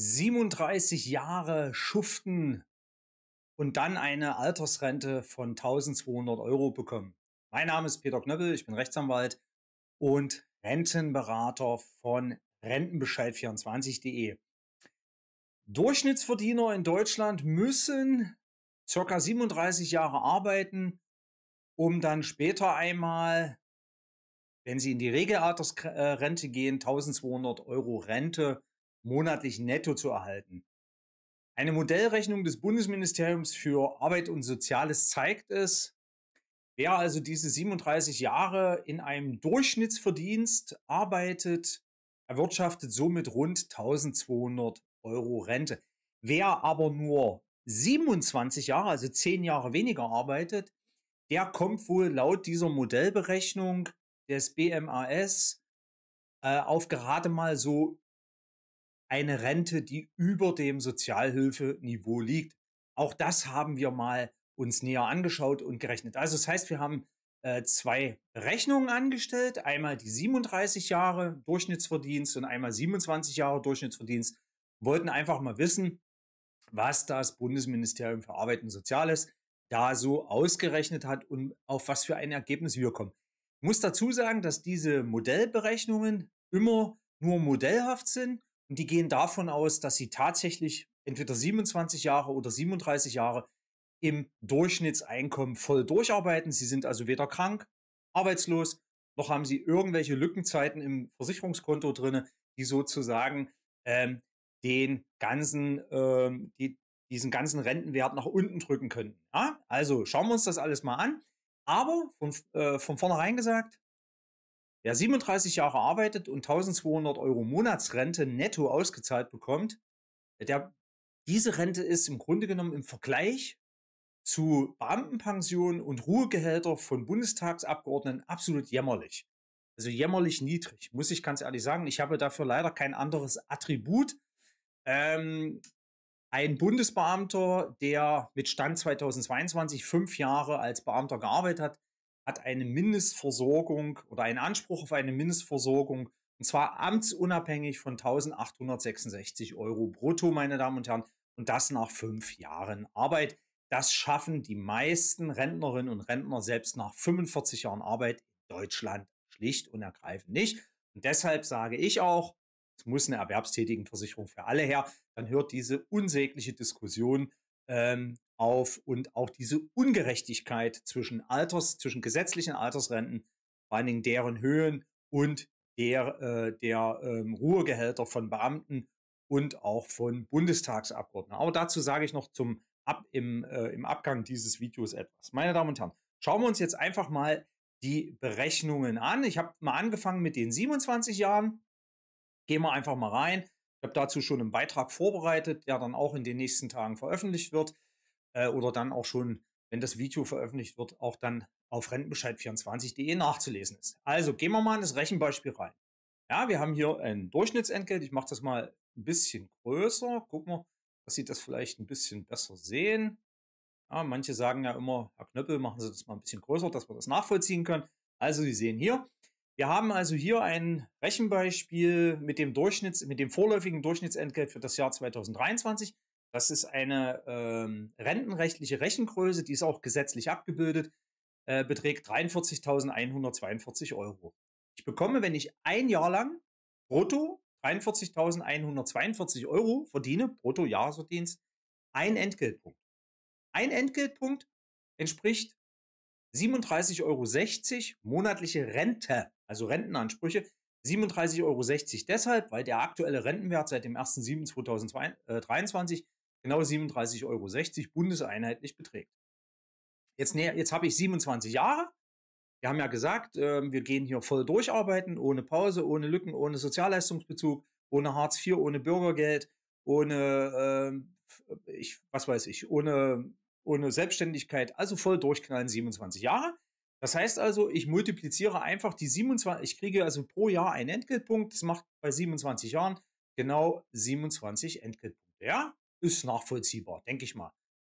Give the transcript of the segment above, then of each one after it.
37 Jahre schuften und dann eine Altersrente von 1200 Euro bekommen. Mein Name ist Peter Knöppel, ich bin Rechtsanwalt und Rentenberater von Rentenbescheid24.de. Durchschnittsverdiener in Deutschland müssen ca. 37 Jahre arbeiten, um dann später einmal, wenn sie in die Regelaltersrente gehen, 1200 Euro Rente zu monatlich netto zu erhalten. Eine Modellrechnung des Bundesministeriums für Arbeit und Soziales zeigt es, wer also diese 37 Jahre in einem Durchschnittsverdienst arbeitet, erwirtschaftet somit rund 1200 Euro Rente. Wer aber nur 27 Jahre, also 10 Jahre weniger arbeitet, der kommt wohl laut dieser Modellberechnung des BMAS äh, auf gerade mal so eine Rente, die über dem Sozialhilfeniveau liegt. Auch das haben wir mal uns näher angeschaut und gerechnet. Also das heißt, wir haben äh, zwei Rechnungen angestellt. Einmal die 37 Jahre Durchschnittsverdienst und einmal 27 Jahre Durchschnittsverdienst. Wollten einfach mal wissen, was das Bundesministerium für Arbeit und Soziales da so ausgerechnet hat und auf was für ein Ergebnis wir kommen. Ich muss dazu sagen, dass diese Modellberechnungen immer nur modellhaft sind und die gehen davon aus, dass sie tatsächlich entweder 27 Jahre oder 37 Jahre im Durchschnittseinkommen voll durcharbeiten. Sie sind also weder krank, arbeitslos, noch haben sie irgendwelche Lückenzeiten im Versicherungskonto drin, die sozusagen ähm, den ganzen, ähm, die, diesen ganzen Rentenwert nach unten drücken könnten. Ja? Also schauen wir uns das alles mal an. Aber von, äh, von vornherein gesagt, Wer 37 Jahre arbeitet und 1200 Euro Monatsrente netto ausgezahlt bekommt, der, diese Rente ist im Grunde genommen im Vergleich zu Beamtenpensionen und Ruhegehälter von Bundestagsabgeordneten absolut jämmerlich. Also jämmerlich niedrig, muss ich ganz ehrlich sagen. Ich habe dafür leider kein anderes Attribut. Ähm, ein Bundesbeamter, der mit Stand 2022 fünf Jahre als Beamter gearbeitet hat, hat eine Mindestversorgung oder einen Anspruch auf eine Mindestversorgung und zwar amtsunabhängig von 1866 Euro brutto, meine Damen und Herren, und das nach fünf Jahren Arbeit. Das schaffen die meisten Rentnerinnen und Rentner selbst nach 45 Jahren Arbeit in Deutschland schlicht und ergreifend nicht. Und deshalb sage ich auch, es muss eine Erwerbstätigenversicherung für alle her. Dann hört diese unsägliche Diskussion ähm, auf und auch diese Ungerechtigkeit zwischen Alters, zwischen gesetzlichen Altersrenten, vor allen Dingen deren Höhen und der, äh, der ähm, Ruhegehälter von Beamten und auch von Bundestagsabgeordneten. Aber dazu sage ich noch zum Ab, im, äh, im Abgang dieses Videos etwas. Meine Damen und Herren, schauen wir uns jetzt einfach mal die Berechnungen an. Ich habe mal angefangen mit den 27 Jahren. Gehen wir einfach mal rein. Ich habe dazu schon einen Beitrag vorbereitet, der dann auch in den nächsten Tagen veröffentlicht wird. Äh, oder dann auch schon, wenn das Video veröffentlicht wird, auch dann auf rentenbescheid24.de nachzulesen ist. Also gehen wir mal in das Rechenbeispiel rein. Ja, wir haben hier ein Durchschnittsentgelt. Ich mache das mal ein bisschen größer. Gucken wir, dass Sie das vielleicht ein bisschen besser sehen. Ja, manche sagen ja immer, Herr Knöppel, machen Sie das mal ein bisschen größer, dass wir das nachvollziehen können. Also Sie sehen hier, wir haben also hier ein Rechenbeispiel mit dem Durchschnitts, mit dem vorläufigen Durchschnittsentgelt für das Jahr 2023. Das ist eine ähm, rentenrechtliche Rechengröße, die ist auch gesetzlich abgebildet, äh, beträgt 43.142 Euro. Ich bekomme, wenn ich ein Jahr lang brutto 43.142 Euro verdiene, brutto Jahresverdienst, ein Entgeltpunkt. Ein Entgeltpunkt entspricht 37,60 Euro monatliche Rente, also Rentenansprüche. 37,60 Euro deshalb, weil der aktuelle Rentenwert seit dem 1.7.2023 genau 37,60 Euro bundeseinheitlich beträgt. Jetzt, jetzt habe ich 27 Jahre. Wir haben ja gesagt, ähm, wir gehen hier voll durcharbeiten, ohne Pause, ohne Lücken, ohne Sozialleistungsbezug, ohne Hartz IV, ohne Bürgergeld, ohne, äh, ich, was weiß ich, ohne, ohne Selbstständigkeit. Also voll durchknallen 27 Jahre. Das heißt also, ich multipliziere einfach die 27, ich kriege also pro Jahr einen Entgeltpunkt. Das macht bei 27 Jahren genau 27 Entgeltpunkte. Ja, ist nachvollziehbar, denke ich mal.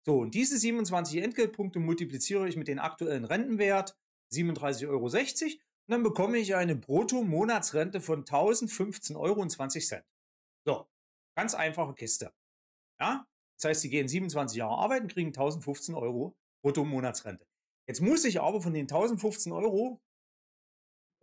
So, und diese 27 Entgeltpunkte multipliziere ich mit dem aktuellen Rentenwert 37,60 Euro und dann bekomme ich eine Brutto-Monatsrente von 1015,20 Euro. So, ganz einfache Kiste. Ja, das heißt, Sie gehen 27 Jahre arbeiten, kriegen 1015 Euro Brutto-Monatsrente. Jetzt muss ich aber von den 1015 Euro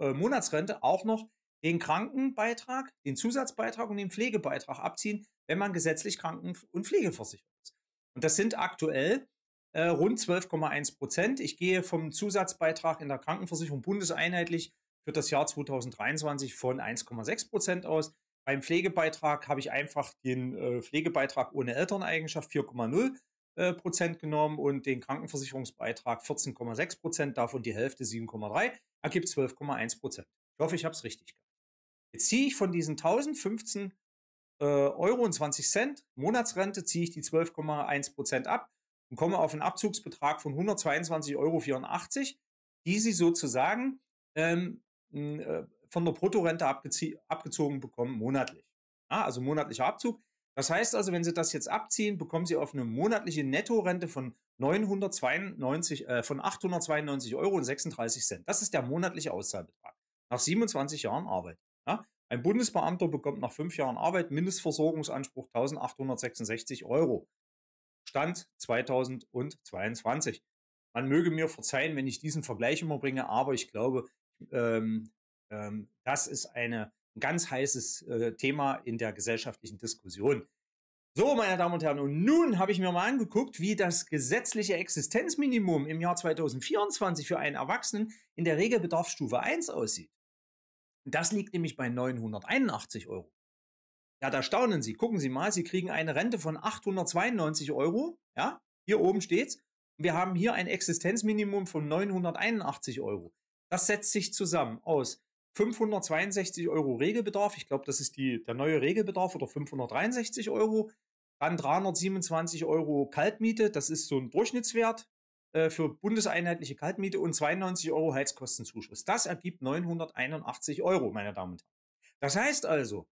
äh, Monatsrente auch noch den Krankenbeitrag, den Zusatzbeitrag und den Pflegebeitrag abziehen, wenn man gesetzlich kranken- und pflegeversichert ist. Und das sind aktuell äh, rund 12,1 Prozent. Ich gehe vom Zusatzbeitrag in der Krankenversicherung bundeseinheitlich für das Jahr 2023 von 1,6 Prozent aus. Beim Pflegebeitrag habe ich einfach den äh, Pflegebeitrag ohne Elterneigenschaft 4,0 äh, Prozent genommen und den Krankenversicherungsbeitrag 14,6 Prozent, davon die Hälfte 7,3, ergibt 12,1 Prozent. Ich hoffe, ich habe es richtig gemacht ziehe ich von diesen 1015 äh, Euro und 20 Cent Monatsrente, ziehe ich die 12,1 Prozent ab und komme auf einen Abzugsbetrag von 122,84 Euro, die sie sozusagen ähm, äh, von der Bruttorente abgezogen bekommen monatlich. Ja, also monatlicher Abzug. Das heißt also, wenn Sie das jetzt abziehen, bekommen Sie auf eine monatliche Nettorente von 992, äh, von 892 Euro Das ist der monatliche Auszahlbetrag nach 27 Jahren Arbeit. Ja? Ein Bundesbeamter bekommt nach fünf Jahren Arbeit Mindestversorgungsanspruch 1866 Euro. Stand 2022. Man möge mir verzeihen, wenn ich diesen Vergleich immer bringe, aber ich glaube, ähm, ähm, das ist eine, ein ganz heißes äh, Thema in der gesellschaftlichen Diskussion. So, meine Damen und Herren, und nun habe ich mir mal angeguckt, wie das gesetzliche Existenzminimum im Jahr 2024 für einen Erwachsenen in der Regelbedarfsstufe 1 aussieht. Das liegt nämlich bei 981 Euro. Ja, da staunen Sie. Gucken Sie mal, Sie kriegen eine Rente von 892 Euro. Ja, hier oben steht's. Wir haben hier ein Existenzminimum von 981 Euro. Das setzt sich zusammen aus 562 Euro Regelbedarf. Ich glaube, das ist die, der neue Regelbedarf oder 563 Euro. Dann 327 Euro Kaltmiete. Das ist so ein Durchschnittswert. Äh, für bundeseinheitliche Kaltmiete und 92 Euro Heizkostenzuschuss. Das ergibt 981 Euro, meine Damen und Herren. Das heißt also,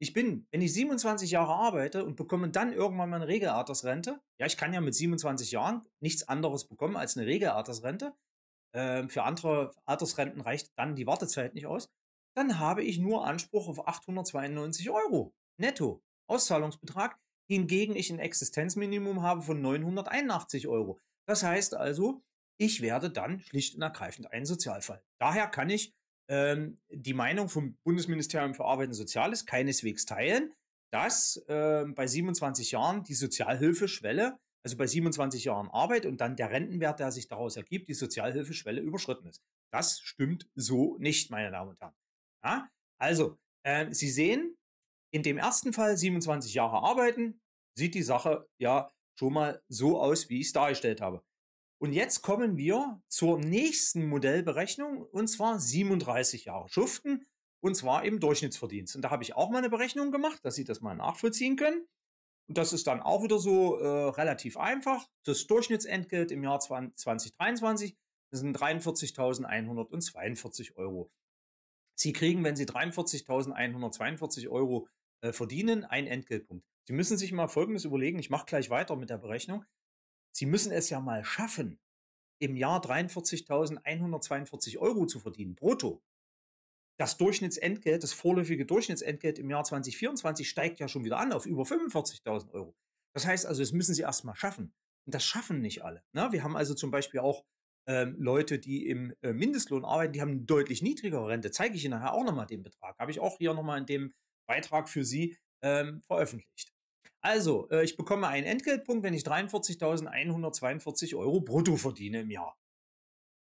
ich bin, wenn ich 27 Jahre arbeite und bekomme dann irgendwann mal eine Regelaltersrente, ja, ich kann ja mit 27 Jahren nichts anderes bekommen als eine Regelaltersrente. Ähm, für andere Altersrenten reicht dann die Wartezeit nicht aus. Dann habe ich nur Anspruch auf 892 Euro netto Auszahlungsbetrag, hingegen ich ein Existenzminimum habe von 981 Euro. Das heißt also, ich werde dann schlicht und ergreifend ein Sozialfall. Daher kann ich ähm, die Meinung vom Bundesministerium für Arbeit und Soziales keineswegs teilen, dass ähm, bei 27 Jahren die Sozialhilfeschwelle, also bei 27 Jahren Arbeit und dann der Rentenwert, der sich daraus ergibt, die Sozialhilfeschwelle überschritten ist. Das stimmt so nicht, meine Damen und Herren. Ja? Also, äh, Sie sehen, in dem ersten Fall 27 Jahre arbeiten, sieht die Sache ja schon mal so aus, wie ich es dargestellt habe. Und jetzt kommen wir zur nächsten Modellberechnung und zwar 37 Jahre Schuften und zwar im Durchschnittsverdienst. Und da habe ich auch mal eine Berechnung gemacht, dass Sie das mal nachvollziehen können. Und das ist dann auch wieder so äh, relativ einfach. Das Durchschnittsentgelt im Jahr 2023 sind 43.142 Euro. Sie kriegen, wenn Sie 43.142 Euro äh, verdienen, einen Entgeltpunkt. Sie müssen sich mal Folgendes überlegen. Ich mache gleich weiter mit der Berechnung. Sie müssen es ja mal schaffen, im Jahr 43.142 Euro zu verdienen, brutto. Das Durchschnittsentgelt, das vorläufige Durchschnittsentgelt im Jahr 2024 steigt ja schon wieder an auf über 45.000 Euro. Das heißt also, das müssen sie erstmal schaffen. Und das schaffen nicht alle. Ne? Wir haben also zum Beispiel auch ähm, Leute, die im äh, Mindestlohn arbeiten, die haben eine deutlich niedrigere Rente. Zeige ich Ihnen nachher auch nochmal den Betrag. Habe ich auch hier nochmal in dem Beitrag für Sie ähm, veröffentlicht. Also, äh, ich bekomme einen Entgeltpunkt, wenn ich 43.142 Euro brutto verdiene im Jahr.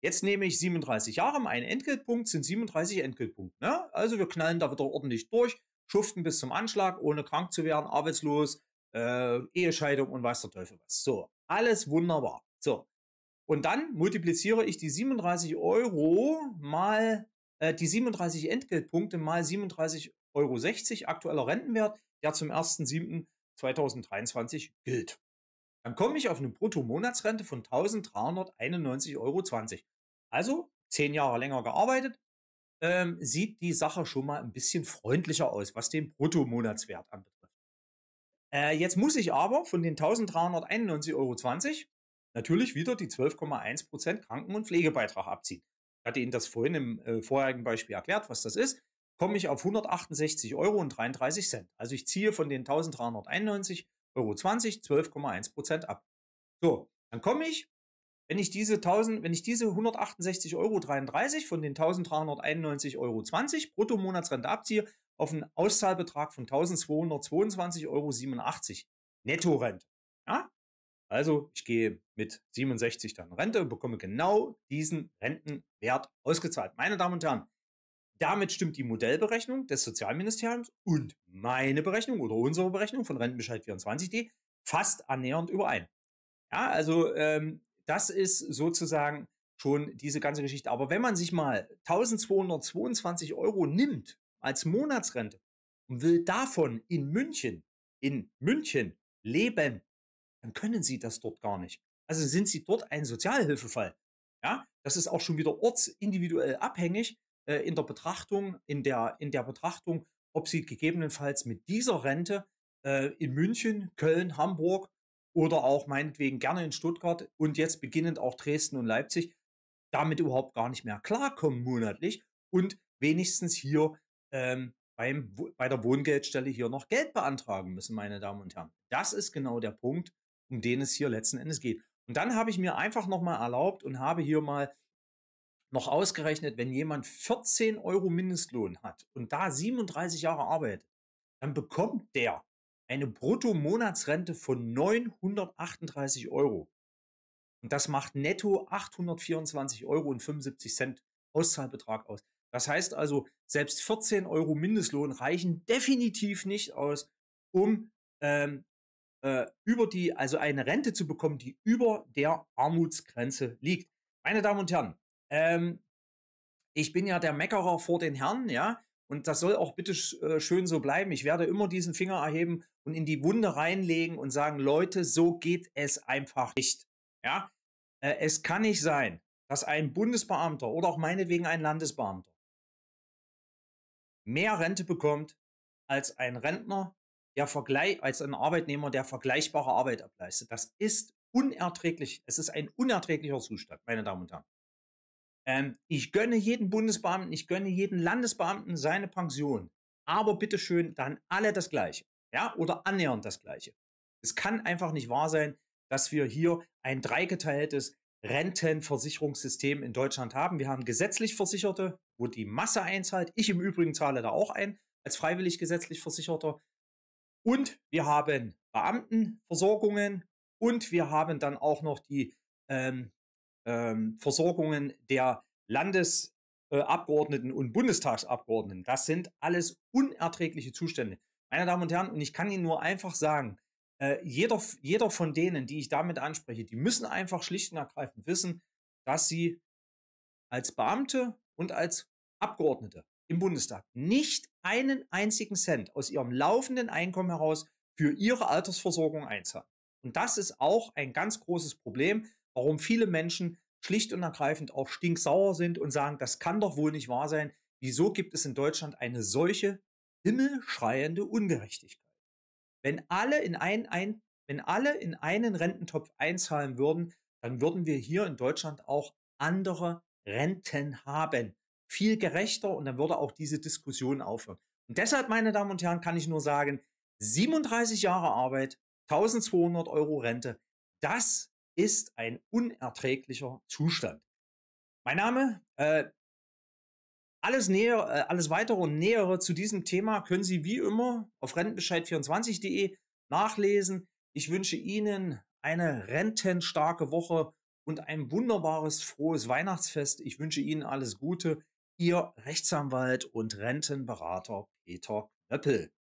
Jetzt nehme ich 37 Jahre, einen Entgeltpunkt sind 37 Entgeltpunkte. Ne? Also wir knallen da wieder ordentlich durch, schuften bis zum Anschlag, ohne krank zu werden, arbeitslos, äh, Ehescheidung und weiß der Teufel was. So, alles wunderbar. So, und dann multipliziere ich die 37 Euro mal äh, die 37 Entgeltpunkte mal 37,60 Euro aktueller Rentenwert, der zum 1.7. 2023 gilt. Dann komme ich auf eine Bruttomonatsrente von 1391,20 Euro. Also zehn Jahre länger gearbeitet, ähm, sieht die Sache schon mal ein bisschen freundlicher aus, was den Bruttomonatswert anbetrifft. Äh, jetzt muss ich aber von den 1391,20 Euro natürlich wieder die 12,1% Kranken- und Pflegebeitrag abziehen. Ich hatte Ihnen das vorhin im äh, vorherigen Beispiel erklärt, was das ist komme ich auf 168,33 Euro Also ich ziehe von den 1391,20 Euro 12,1 Prozent ab. So, dann komme ich, wenn ich diese 1000, wenn ich diese 168 Euro von den 1391,20 Euro Bruttomonatsrente abziehe, auf einen Auszahlbetrag von 1222,87 Euro Nettorente. Ja? Also ich gehe mit 67 dann Rente und bekomme genau diesen Rentenwert ausgezahlt. Meine Damen und Herren, damit stimmt die Modellberechnung des Sozialministeriums und meine Berechnung oder unsere Berechnung von rentenbescheid 24d fast annähernd überein. Ja, also ähm, das ist sozusagen schon diese ganze Geschichte. Aber wenn man sich mal 1222 Euro nimmt als Monatsrente und will davon in München, in München leben, dann können Sie das dort gar nicht. Also sind Sie dort ein Sozialhilfefall. Ja, das ist auch schon wieder ortsindividuell abhängig äh, in der Betrachtung, in der, in der Betrachtung, ob sie gegebenenfalls mit dieser Rente äh, in München, Köln, Hamburg oder auch meinetwegen gerne in Stuttgart und jetzt beginnend auch Dresden und Leipzig damit überhaupt gar nicht mehr klarkommen monatlich und wenigstens hier ähm, beim, bei der Wohngeldstelle hier noch Geld beantragen müssen, meine Damen und Herren. Das ist genau der Punkt, um den es hier letzten Endes geht. Und dann habe ich mir einfach nochmal erlaubt und habe hier mal noch ausgerechnet, wenn jemand 14 Euro Mindestlohn hat und da 37 Jahre arbeitet, dann bekommt der eine Bruttomonatsrente von 938 Euro. Und das macht netto 824,75 Euro Auszahlbetrag aus. Das heißt also, selbst 14 Euro Mindestlohn reichen definitiv nicht aus, um ähm, äh, über die, also eine Rente zu bekommen, die über der Armutsgrenze liegt. Meine Damen und Herren, ähm, ich bin ja der Meckerer vor den Herren, ja. Und das soll auch bitte äh, schön so bleiben. Ich werde immer diesen Finger erheben und in die Wunde reinlegen und sagen, Leute, so geht es einfach nicht. Ja, äh, es kann nicht sein, dass ein Bundesbeamter oder auch meinetwegen ein Landesbeamter mehr Rente bekommt als ein Rentner, der vergleich, als ein Arbeitnehmer, der vergleichbare Arbeit ableistet. Das ist unerträglich. Es ist ein unerträglicher Zustand, meine Damen und Herren. Ähm, ich gönne jeden Bundesbeamten, ich gönne jeden Landesbeamten seine Pension. Aber bitteschön, dann alle das Gleiche. Ja, oder annähernd das Gleiche. Es kann einfach nicht wahr sein, dass wir hier ein dreigeteiltes Rentenversicherungssystem in Deutschland haben. Wir haben gesetzlich Versicherte, wo die Masse einzahlt. Ich im Übrigen zahle da auch ein als freiwillig gesetzlich Versicherter. Und wir haben Beamtenversorgungen und wir haben dann auch noch die ähm, ähm, Versorgungen der Landesabgeordneten äh, und Bundestagsabgeordneten. Das sind alles unerträgliche Zustände. Meine Damen und Herren, und ich kann Ihnen nur einfach sagen, äh, jeder, jeder von denen, die ich damit anspreche, die müssen einfach schlicht und ergreifend wissen, dass sie als Beamte und als Abgeordnete im Bundestag nicht einen einzigen Cent aus ihrem laufenden Einkommen heraus für ihre Altersversorgung einzahlen. Und das ist auch ein ganz großes Problem, Warum viele Menschen schlicht und ergreifend auch stinksauer sind und sagen, das kann doch wohl nicht wahr sein. Wieso gibt es in Deutschland eine solche himmelschreiende Ungerechtigkeit? Wenn alle in, ein, ein, wenn alle in einen Rententopf einzahlen würden, dann würden wir hier in Deutschland auch andere Renten haben. Viel gerechter und dann würde auch diese Diskussion aufhören. Und deshalb, meine Damen und Herren, kann ich nur sagen, 37 Jahre Arbeit, 1200 Euro Rente, das ist ein unerträglicher Zustand. Mein Name, äh, alles, näher, äh, alles weitere und nähere zu diesem Thema können Sie wie immer auf rentenbescheid24.de nachlesen. Ich wünsche Ihnen eine rentenstarke Woche und ein wunderbares, frohes Weihnachtsfest. Ich wünsche Ihnen alles Gute. Ihr Rechtsanwalt und Rentenberater Peter Knöppel.